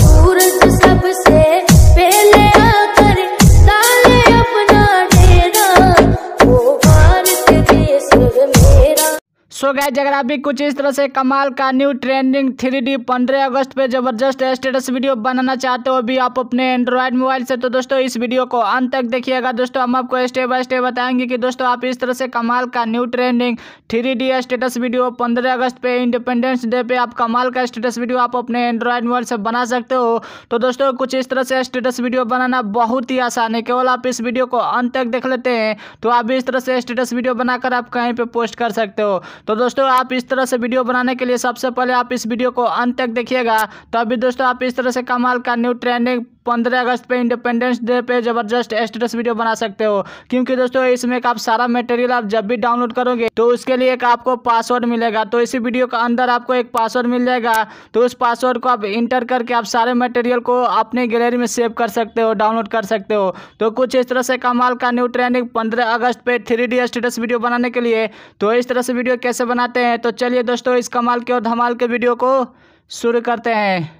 सूरज सो guys अगर आप भी कुछ इस तरह से कमाल का न्यू ट्रेंडिंग थ्री डी पंद्रह अगस्त पे जबरदस्त स्टेटस वीडियो बनाना चाहते हो भी आप अपने एंड्रॉयड मोबाइल से तो दोस्तों इस वीडियो को अंत तक देखिएगा दोस्तों हम आपको स्टेप बाय स्टेप बताएंगे कि दोस्तों आप इस तरह से कमाल का new trending three D status video पंद्रह अगस्त पे इंडिपेंडेंस डे पे आप कमाल का स्टेटस वीडियो आप अपने एंड्रॉयड मोबाइल से बना सकते हो तो दोस्तों कुछ इस तरह से स्टेटस वीडियो बनाना बहुत ही आसान है केवल आप इस वीडियो को अंत तक देख लेते हैं तो आप इस तरह से स्टेटस वीडियो बनाकर आप कहीं पर पोस्ट कर सकते हो तो दोस्तों आप इस तरह से वीडियो बनाने के लिए सबसे पहले आप इस वीडियो को अंत तक देखिएगा तो अभी दोस्तों आप इस तरह से कमाल का न्यू ट्रेंडिंग पंद्रह अगस्त पे इंडिपेंडेंस डे पे ज़बरदस्त स्टेटस वीडियो बना सकते हो क्योंकि दोस्तों इसमें आप सारा मटेरियल आप जब भी डाउनलोड करोगे तो उसके लिए एक आपको पासवर्ड मिलेगा तो इसी वीडियो के अंदर आपको एक पासवर्ड मिल जाएगा तो उस पासवर्ड को आप इंटर करके आप सारे मटेरियल को अपने गैलरी में सेव कर सकते हो डाउनलोड कर सकते हो तो कुछ इस तरह से कमाल का न्यू ट्रेंडिंग पंद्रह अगस्त पे थ्री डी स्टेटस वीडियो बनाने के लिए तो इस तरह से वीडियो कैसे बनाते हैं तो चलिए दोस्तों इस कमाल के और धमाल के वीडियो को शुरू करते हैं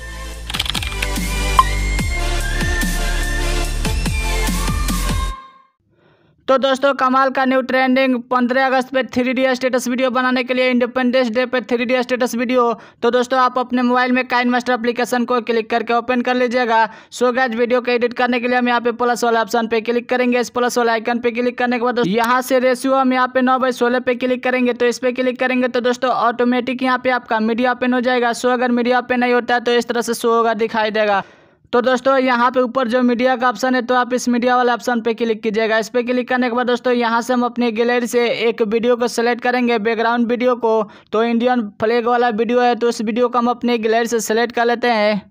तो दोस्तों कमाल का न्यू ट्रेंडिंग पंद्रह अगस्त पे थ्री डी स्टेटस वीडियो बनाने के लिए इंडिपेंडेंस डे पे थ्री डी स्टेटस वीडियो तो दोस्तों आप अपने मोबाइल में काइन मास्टर अपलीकेशन को क्लिक करके ओपन कर लीजिएगा सो गैज वीडियो को एडिट करने के लिए हम यहाँ पे प्लस वाला ऑप्शन पे क्लिक करेंगे इस प्लस वाला आइकन पे क्लिक करने के बाद यहाँ से रेशियो हम यहाँ पे नौ बाई सोलह पे क्लिक करेंगे तो इस पे क्लिक करेंगे तो दोस्तों ऑटोमेटिक यहाँ पे आपका मीडिया ओपन हो जाएगा सो अगर मीडिया ओपन नहीं होता है तो इस तरह से शो होगा दिखाई देगा तो दोस्तों यहाँ पे ऊपर जो मीडिया का ऑप्शन है तो आप इस मीडिया वाले ऑप्शन पे क्लिक कीजिएगा इस पर क्लिक करने के बाद दोस्तों यहाँ से हम अपनी गैलरी से एक वीडियो को सेलेक्ट करेंगे बैकग्राउंड वीडियो को तो इंडियन फ्लैग वाला वीडियो है तो इस वीडियो को हम अपने गैलरी से सेलेक्ट कर लेते हैं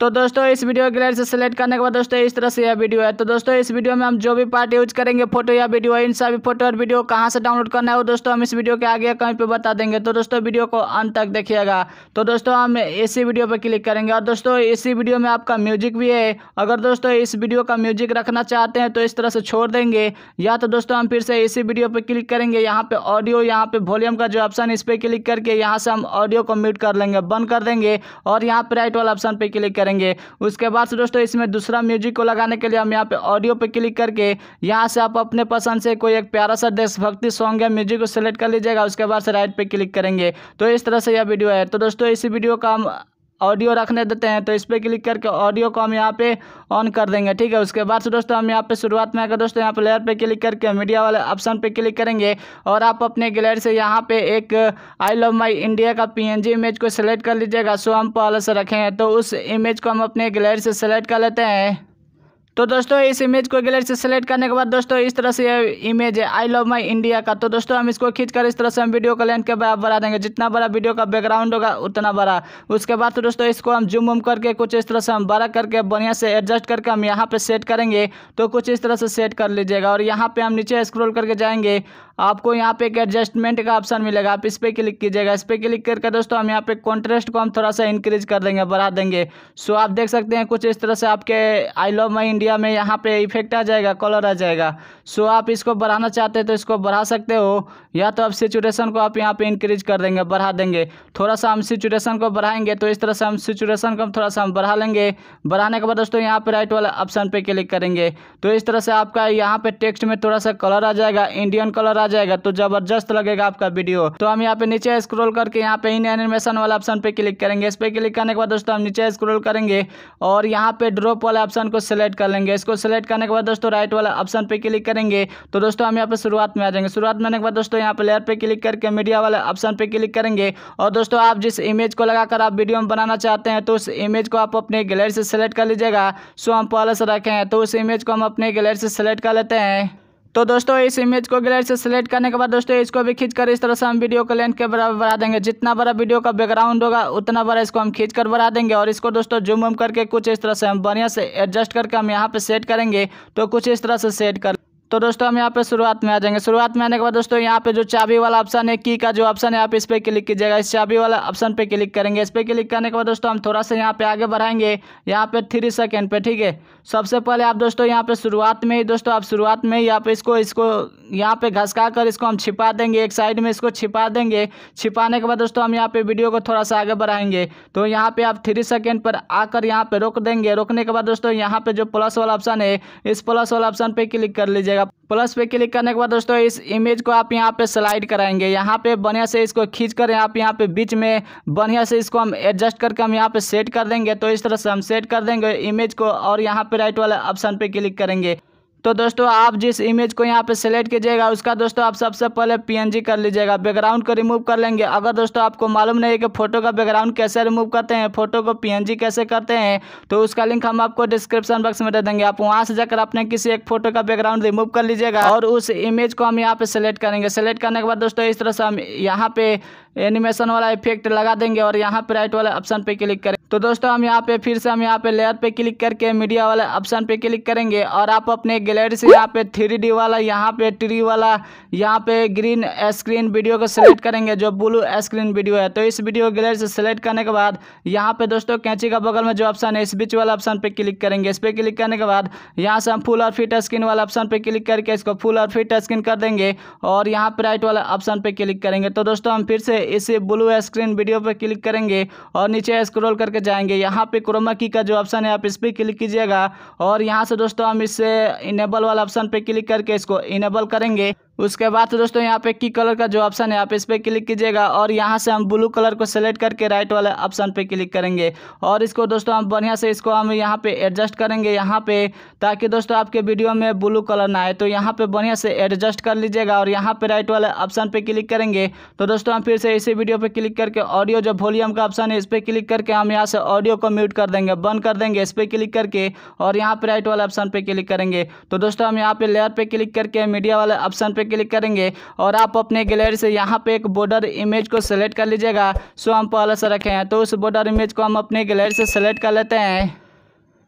तो दोस्तों इस वीडियो के से सेलेक्ट करने के बाद दोस्तों इस तरह से यह वीडियो है तो दोस्तों इस वीडियो में हम जो भी पार्ट यूज करेंगे फोटो या वीडियो इन सभी फोटो और वीडियो कहाँ से डाउनलोड करना है वो दोस्तों हम इस वीडियो के आगे कहीं पे बता देंगे तो दोस्तों वीडियो को अंत तक देखिएगा तो दोस्तों हम इसी वीडियो पर क्लिक करेंगे और दोस्तों इसी वीडियो में आपका म्यूजिक भी है अगर दोस्तों इस वीडियो का म्यूजिक रखना चाहते हैं तो इस तरह से छोड़ देंगे या तो दोस्तों हम फिर से इसी वीडियो पर क्लिक करेंगे यहाँ पर ऑडियो यहाँ पर वॉल्यूम का जो ऑप्शन इस पर क्लिक करके यहाँ से हम ऑडियो को म्यूट कर लेंगे बंद कर देंगे और यहाँ पर राइट वाला ऑप्शन पर क्लिक करेंगे उसके बाद से दोस्तों इसमें दूसरा म्यूजिक को लगाने के लिए हम यहाँ पे ऑडियो पे क्लिक करके यहाँ से आप अपने पसंद से कोई एक प्यारा सा देशभक्ति सॉन्ग या म्यूजिक को सेलेक्ट कर लीजिएगा उसके बाद से राइट पे क्लिक करेंगे तो इस तरह से यह वीडियो है तो दोस्तों इसी वीडियो का हम ऑडियो रखने देते हैं तो इस पर क्लिक करके ऑडियो को हम यहाँ पे ऑन कर देंगे ठीक है उसके बाद से दोस्तों हम यहाँ पे शुरुआत में आकर दोस्तों यहाँ पे लेयर पे क्लिक करके मीडिया वाले ऑप्शन पे क्लिक करेंगे और आप अपने गैलरी से यहाँ पे एक आई लव माई इंडिया का जी इमेज को सिलेक्ट कर लीजिएगा सो हम पहले से रखें तो उस इमेज को हम अपने गैलरी से सेलेक्ट कर लेते हैं तो दोस्तों इस इमेज को गैलरी से सेलेक्ट करने के बाद दोस्तों इस तरह से ये इमेज है आई लव माई इंडिया का तो दोस्तों हम इसको खींचकर इस तरह से हम वीडियो का लेंथ के बराबर बढ़ा देंगे जितना बड़ा वीडियो का बैकग्राउंड होगा उतना बड़ा उसके बाद तो दोस्तों इसको हम जूम वूम करके कुछ इस तरह से हम बड़ा करके बढ़िया से एडजस्ट करके हम यहाँ पर सेट करेंगे तो कुछ इस तरह से सेट कर लीजिएगा और यहाँ पर हम नीचे स्क्रोल करके जाएंगे आपको यहाँ पे एक एडजस्टमेंट का ऑप्शन मिलेगा आप इस पर क्लिक कीजिएगा इस पर क्लिक करके दोस्तों हम यहाँ पे कॉन्ट्रेस्ट को हम थोड़ा सा इंक्रीज कर देंगे बढ़ा देंगे सो आप देख सकते हैं कुछ इस तरह से आपके I love my India media में यहाँ पे इफेक्ट आ जाएगा कलर आ जाएगा सो आप इसको बढ़ाना चाहते हैं तो इसको बढ़ा सकते हो या तो आप सिचुएशन को आप यहाँ पे इंक्रीज कर देंगे बढ़ा देंगे थोड़ा सा हम सिचुएशन को बढ़ाएंगे तो इस तरह से हम सिचुएशन को थोड़ा सा हम बढ़ा लेंगे बढ़ाने के बाद दोस्तों यहाँ पर राइट वाला ऑप्शन पर क्लिक करेंगे तो इस तरह से आपका यहाँ पर टेक्स्ट में थोड़ा सा कलर आ जाएगा इंडियन कलर आ जाएगा तो ज़बरदस्त लगेगा आपका वीडियो तो हम यहाँ पर नीचे स्क्रोल करके यहाँ पर इन एनिमेशन वाला ऑप्शन पर क्लिक करेंगे इस पर क्लिक करने के बाद दोस्तों हम नीचे स्क्रोल करेंगे और यहाँ पे ड्रॉप वाले ऑप्शन को सिलेक्ट कर लेंगे इसको सेलेक्ट करने के बाद दोस्तों राइट वाला ऑप्शन पे क्लिक करेंगे तो दोस्तों हम यहाँ पे शुरुआत में आ जाएंगे शुरुआत में आने के बाद दोस्तों यहाँ पे लेयर पे क्लिक करके मीडिया वाला ऑप्शन पे क्लिक करेंगे और दोस्तों आप जिस इमेज को लगाकर आप वीडियो में बनाना चाहते हैं तो उस इमेज को आप अपने गैलरी से सेलेक्ट कर लीजिएगा सो हम पहले से रखे हैं तो उस इमेज को हम अपने गैलरी से सेलेक्ट कर लेते हैं तो दोस्तों इस इमेज को गैलरी से सेलेक्ट करने के बाद दोस्तों इसको भी खींच कर इस तरह से हम वीडियो को लेंथ के बराबर बढ़ा देंगे जितना बड़ा वीडियो का बैकग्राउंड होगा उतना बड़ा इसको हम खींच कर बढ़ा देंगे और इसको दोस्तों जूम वूम करके कुछ इस तरह से हम बढ़िया से एडजस्ट करके हम यहाँ पर सेट करेंगे तो कुछ इस तरह से सेट कर तो दोस्तों हम यहाँ पे शुरुआत में आ जाएंगे शुरुआत में आने के बाद दोस्तों यहाँ पे जो चाबी वाला ऑप्शन है की का जो ऑप्शन है आप इस पर क्लिक कीजिएगा इस चाबी वाला ऑप्शन पे क्लिक करेंगे इस पर क्लिक करने के बाद दोस्तों हम थोड़ा सा यहाँ पे आगे बढ़ाएंगे यहाँ पे थ्री सेकेंड पे ठीक है सबसे पहले आप दोस्तों यहाँ पे शुरुआत में ही दोस्तों आप शुरुआत में ही आप इसको इसको यहाँ पे घसका कर इसको हम छिपा देंगे एक साइड में इसको छिपा देंगे छिपाने के बाद दोस्तों हम यहाँ पे वीडियो को थोड़ा सा आगे बढ़ाएंगे तो यहाँ पे आप थ्री सेकेंड पर आकर यहाँ पे रोक देंगे रोकने के बाद दोस्तों यहाँ पे जो प्लस वाला ऑप्शन है इस प्लस वाला ऑप्शन पे क्लिक कर लीजिएगा जाएगा प्लस पे क्लिक करने के बाद दोस्तों इस इमेज को आप यहाँ पे स्लाइड कराएंगे यहाँ पे बढ़िया से इसको खींच कर आप यहाँ पे बीच में बढ़िया से इसको हम एडजस्ट करके हम यहाँ पे सेट कर देंगे तो इस तरह से हम सेट कर देंगे इमेज को और यहाँ पे राइट वाले ऑप्शन पे क्लिक करेंगे तो दोस्तों आप जिस इमेज को यहाँ पे सेलेक्ट कीजिएगा उसका दोस्तों आप सबसे पहले पीएनजी कर लीजिएगा बैकग्राउंड को रिमूव कर लेंगे अगर दोस्तों आपको मालूम नहीं है कि फ़ोटो का बैकग्राउंड कैसे रिमूव करते हैं फ़ोटो को पीएनजी कैसे करते हैं तो उसका लिंक हम आपको डिस्क्रिप्शन बॉक्स में दे देंगे आप वहाँ से जाकर अपने किसी एक फ़ोटो का बैकग्राउंड रिमूव कर लीजिएगा और उस इमेज को हम यहाँ पर सेलेक्ट करेंगे सेलेक्ट करने के बाद दोस्तों इस तरह से हम यहाँ पे एनिमेशन वाला इफेक्ट लगा देंगे और यहाँ पे राइट वाले ऑप्शन पे क्लिक करें तो दोस्तों हम यहाँ पे फिर से हम यहाँ पे लेयर पे क्लिक करके मीडिया वाले ऑप्शन पे क्लिक करेंगे और आप अपने गैलरी से यहाँ पे थ्री वाला यहाँ पे ट्री वाला यहाँ पे ग्रीन स्क्रीन वीडियो को सिलेक्ट करेंगे जो ब्लू स्क्रीन वीडियो है तो इस वीडियो गैलरी से सिलेक्ट करने के बाद यहाँ पे दोस्तों कैंची का बगल में जो ऑप्शन है इस बीच वाला ऑप्शन पे क्लिक करेंगे इस पर क्लिक करने के बाद यहाँ से हम फुल और फिट स्क्रीन वाला ऑप्शन पे क्लिक करके इसको फुल और फिट स्क्रीन कर देंगे और यहाँ पे राइट वाला ऑप्शन पे क्लिक करेंगे तो दोस्तों हम फिर से इसे ब्लू स्क्रीन वीडियो पर क्लिक करेंगे और नीचे स्क्रॉल करके जाएंगे यहाँ पे क्रोमा की का जो ऑप्शन है आप इस पर क्लिक कीजिएगा और यहाँ से दोस्तों हम इसे इनेबल वाला ऑप्शन पर क्लिक करके इसको इनेबल करेंगे उसके बाद तो दोस्तों यहाँ पे की कलर का जो ऑप्शन है आप इस पर क्लिक कीजिएगा और यहाँ से हम ब्लू कलर को सेलेक्ट करके राइट वाले ऑप्शन पे क्लिक करेंगे और इसको दोस्तों हम बढ़िया से इसको हम यहाँ पे एडजस्ट करेंगे यहाँ पे ताकि दोस्तों आपके वीडियो में ब्लू कलर ना आए तो यहाँ पे बढ़िया से एडजस्ट कर लीजिएगा और यहाँ पर राइट वाले ऑप्शन पर क्लिक करेंगे तो दोस्तों हम फिर से इसी वीडियो पर क्लिक करके ऑडियो जो वॉल्यूम का ऑप्शन है इस पर क्लिक करके हम यहाँ से ऑडियो को म्यूट कर देंगे बंद कर देंगे इस पर क्लिक करके और यहाँ पर राइट वाले ऑप्शन पर क्लिक करेंगे तो दोस्तों हम यहाँ पर लेयर पर क्लिक करके मीडिया वाले ऑप्शन पर पे क्लिक करेंगे और आप अपने गैलरी से यहाँ पे एक बॉर्डर इमेज को सेलेक्ट कर लीजिएगा सो हम पहले से रखे हैं तो उस बॉर्डर इमेज को हम अपने गैलरी से सेलेक्ट कर लेते हैं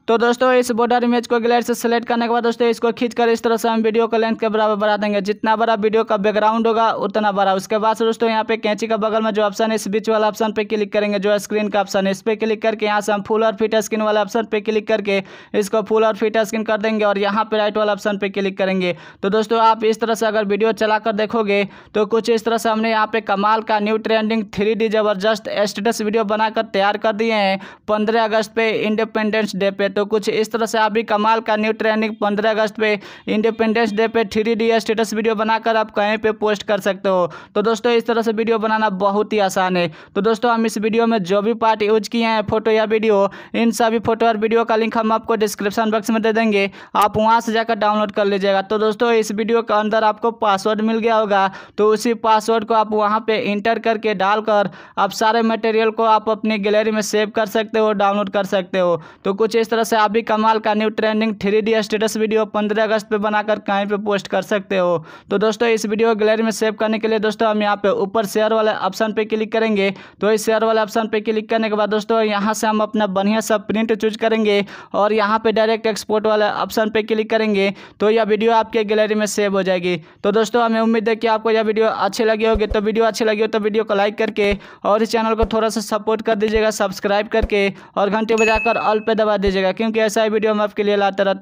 तो दोस्तों इस बॉर्डर इमेज को ग्लेट से सेलेक्ट करने के बाद दोस्तों इसको खींच कर इस तरह से हम वीडियो का लेंथ के बराबर बढ़ा देंगे जितना बड़ा वीडियो का बैकग्राउंड होगा उतना बड़ा उसके बाद दोस्तों यहाँ पे कैंची का बगल में जो ऑप्शन है इस बीच वाला ऑप्शन पे क्लिक करेंगे जो स्क्रीन का ऑप्शन है इस पर क्लिक करके यहाँ से हम फुल और फिट स्क्रीन वाले ऑप्शन पर क्लिक करके इसको फुल और फिट स्क्रीन कर देंगे और यहाँ पे राइट वाला ऑप्शन पर क्लिक करेंगे तो दोस्तों आप इस तरह से अगर वीडियो चला देखोगे तो कुछ इस तरह से हमने यहाँ पे कमाल का न्यू ट्रेंडिंग थ्री जबरदस्त स्टेटस वीडियो बनाकर तैयार कर दिए हैं पंद्रह अगस्त पे इंडिपेंडेंस डे पे तो कुछ इस तरह से आप भी कमाल का न्यू ट्रेनिंग पंद्रह अगस्त पे इंडिपेंडेंस डे पे थ्री डी स्टेटस वीडियो बनाकर आप कहीं पे पोस्ट कर सकते हो तो दोस्तों इस तरह से वीडियो बनाना बहुत ही आसान है तो दोस्तों हम इस वीडियो में जो भी पार्ट यूज किए हैं फोटो या वीडियो इन सभी फोटो और वीडियो का लिंक हम आपको डिस्क्रिप्शन बॉक्स में दे देंगे आप वहाँ से जाकर डाउनलोड कर लीजिएगा तो दोस्तों इस वीडियो के अंदर आपको पासवर्ड मिल गया होगा तो उसी पासवर्ड को आप वहाँ पर इंटर करके डालकर आप सारे मटेरियल को आप अपनी गैलरी में सेव कर सकते हो डाउनलोड कर सकते हो तो कुछ इस तरह से आप भी कमाल का new trending three D status video पंद्रह अगस्त पे बनाकर कहीं पे पोस्ट कर सकते हो तो दोस्तों इस वीडियो को गैलरी में सेव करने के लिए दोस्तों हम यहाँ पे ऊपर शेयर वाले ऑप्शन पे क्लिक करेंगे तो इस शेयर वाले ऑप्शन पे क्लिक करने के बाद दोस्तों यहाँ से हम अपना बढ़िया सा प्रिंट चूज करेंगे और यहाँ पर डायरेक्ट एक्सपोर्ट वाले ऑप्शन पर क्लिक करेंगे तो यह वीडियो आपके गैलरी में सेव हो जाएगी तो दोस्तों हमें उम्मीद है कि आपको यह वीडियो अच्छी लगी होगी तो वीडियो अच्छी लगी हो तो वीडियो को लाइक करके और इस चैनल को थोड़ा सा सपोर्ट कर दीजिएगा सब्सक्राइब करके और घंटे बजाकर ऑल पे दबा दीजिएगा क्योंकि ऐसा ही वीडियो हम आपके लिए लाते रहते